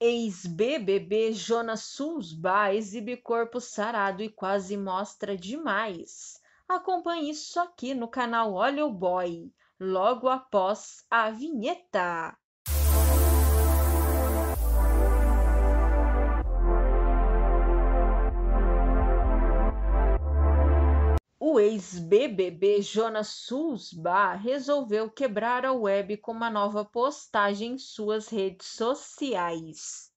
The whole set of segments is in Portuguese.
Ex-BBB Jonas Sulzba exibe corpo sarado e quase mostra demais. Acompanhe isso aqui no canal Olha o Boy, logo após a vinheta. o ex-BBB Jonas Susba resolveu quebrar a web com uma nova postagem em suas redes sociais.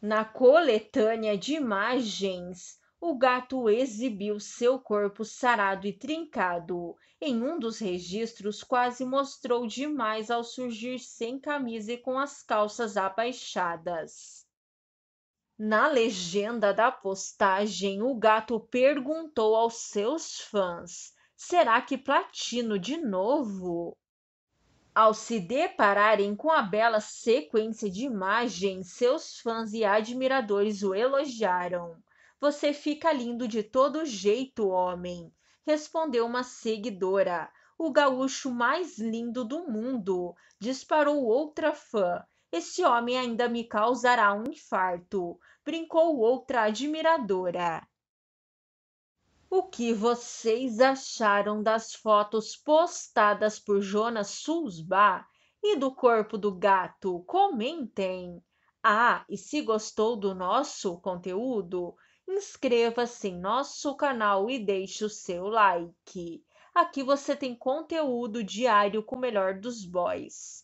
Na coletânea de imagens, o gato exibiu seu corpo sarado e trincado. Em um dos registros, quase mostrou demais ao surgir sem camisa e com as calças abaixadas. Na legenda da postagem, o gato perguntou aos seus fãs: será que platino de novo? Ao se depararem com a bela sequência de imagens, seus fãs e admiradores o elogiaram. Você fica lindo de todo jeito, homem, respondeu uma seguidora. O gaúcho mais lindo do mundo, disparou outra fã. Esse homem ainda me causará um infarto, brincou outra admiradora. O que vocês acharam das fotos postadas por Jonas Susba e do corpo do gato? Comentem! Ah, e se gostou do nosso conteúdo, inscreva-se em nosso canal e deixe o seu like. Aqui você tem conteúdo diário com o melhor dos boys.